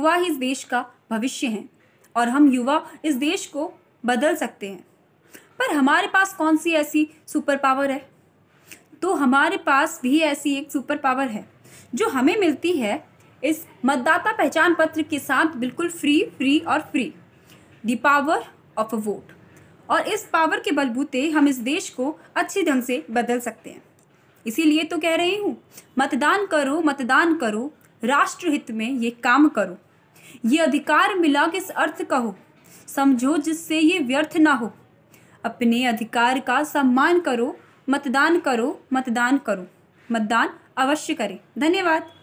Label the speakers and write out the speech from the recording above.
Speaker 1: युवा ही इस देश का भविष्य हैं और हम युवा इस देश को बदल सकते हैं पर हमारे पास कौन सी ऐसी सुपर पावर है तो हमारे पास भी ऐसी एक सुपर पावर है जो हमें मिलती है इस मतदाता पहचान पत्र के साथ बिल्कुल फ्री फ्री और free the power of a vote और इस पावर के बलबूते हम इस देश को अच्छी ढंग से बदल सकते हैं इसीलिए तो कह रही हूँ मतदान करो मतदान करो राष्ट्रहित में ये काम करो ये अधिकार मिला किस अर्थ का हो समझो जिससे ये व्यर्थ ना हो अपने अधिकार का सम्मान करो मतदान करो मतदान करो मतदान अवश्य करें धन्यवाद